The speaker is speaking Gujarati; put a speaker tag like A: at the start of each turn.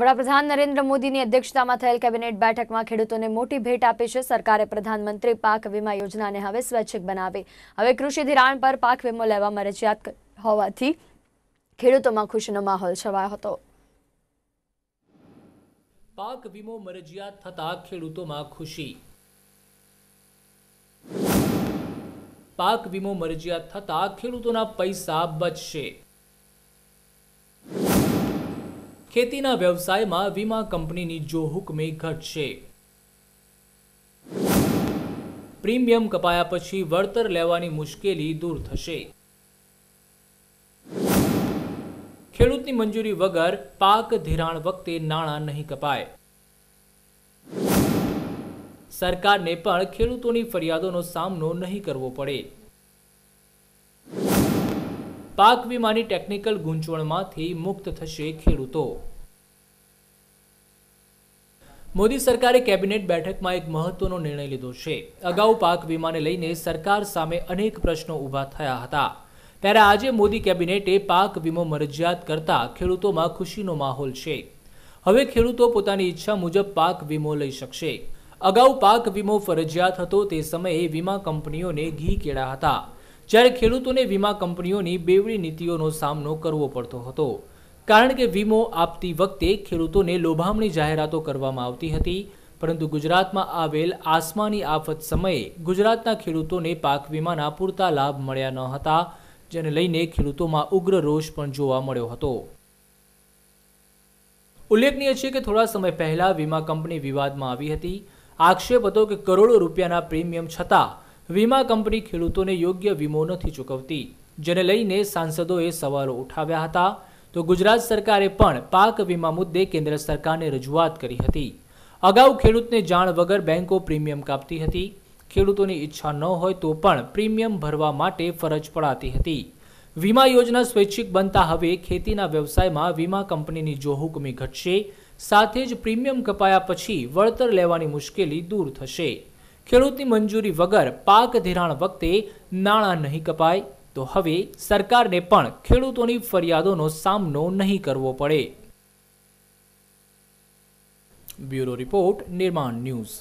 A: વડાપ્રધાન નરેન્દ્ર મોદીની અધ્યક્ષતામાં થયેલ કેબિનેટ બેઠકમાં ખેડૂતોને મોટી ભેટ આપી છે સરકારે પ્રધાનમંત્રી પાક વીમા યોજનાને હવે સ્વૈચ્છિક બનાવી હવે કૃષિ ધિરાણ પર પાક વીમો લેવામાં રજિયાત હોવાથી ખેડૂતોમાં ખુશીનો માહોલ છવાયો હતો
B: પાક વીમો મરજિયાત થતાં ખેડૂતોમાં ખુશી પાક વીમો મરજિયાત થતાં ખેડૂતોના પૈસા બચશે ખેતીના વ્યવસાયમાં વીમા કંપનીની જો હુકમે ઘટશે પ્રીમિયમ કપાયા પછી વળતર લેવાની મુશ્કેલી દૂર થશે ખેડૂતની મંજૂરી વગર પાક ધિરાણ વખતે નાણાં નહીં કપાય સરકારને પણ ખેડૂતોની ફરિયાદોનો સામનો નહીં કરવો પડે પાક વીમાની ટેકનિકલ ગૂંચવણમાંથી મુક્ત થશે ખેડૂતો મોદી સરકારે કેબિનેટ બેઠકમાં એક મહત્વનો નિર્ણય લીધો છે અગાઉ પાક વીમાને લઈને સરકાર સામે અનેક પ્રશ્નો ઊભા થયા હતા ત્યારે આજે મોદી કેબિનેટે પાક વીમો મરજિયાત કરતા ખેડૂતોમાં ખુશીનો માહોલ છે હવે ખેડૂતો પોતાની ઈચ્છા મુજબ પાક વીમો લઈ શકશે અગાઉ પાક વીમો ફરજિયાત હતો તે સમયે વીમા કંપનીઓને ઘી કેળા હતા જ્યારે ખેડૂતોને વીમા કંપનીઓની બેવડી નીતિઓનો સામનો કરવો પડતો હતો કારણ કે વીમો આપતી વખતે ખેડૂતોને લોભામણી જાહેરાતો કરવામાં આવતી હતી પરંતુ ગુજરાતમાં આવેલ આસમાની આફત સમયે ગુજરાતના ખેડૂતોને પાક વીમાના પૂરતા લાભ મળ્યા ન હતા જેને લઈને ખેડૂતોમાં ઉગ્ર રોષ પણ જોવા મળ્યો હતો ઉલ્લેખનીય છે કે થોડા સમય પહેલા વીમા કંપની વિવાદમાં આવી હતી આક્ષેપ હતો કે કરોડો રૂપિયાના પ્રીમિયમ છતાં વીમા કંપની ખેડૂતોને યોગ્ય વીમો નથી ચૂકવતી જેને લઈને સાંસદોએ સવાલો ઉઠાવ્યા હતા તો ગુજરાત સરકારે પણ પાક વીમા મુદ્દે કેન્દ્ર સરકારને રજૂઆત કરી હતી અગાઉ ખેડૂતને જાણ વગર બેન્કો પ્રીમિયમ કાપતી હતી ખેડૂતોની ઈચ્છા ન હોય તો પણ પ્રીમિયમ ભરવા માટે ફરજ પડાતી હતી વીમા યોજના સ્વૈચ્છિક બનતા હવે ખેતીના વ્યવસાયમાં વીમા કંપનીની જોહુકમી ઘટશે સાથે જ પ્રીમિયમ કપાયા પછી વળતર લેવાની મુશ્કેલી દૂર થશે ખેડૂતની મંજૂરી વગર પાક ધિરાણ વખતે નાણાં નહીં કપાય તો હવે સરકારને પણ ખેડૂતોની ફરિયાદોનો સામનો નહીં કરવો પડે બ્યુરો રિપોર્ટ નિર્માણ ન્યૂઝ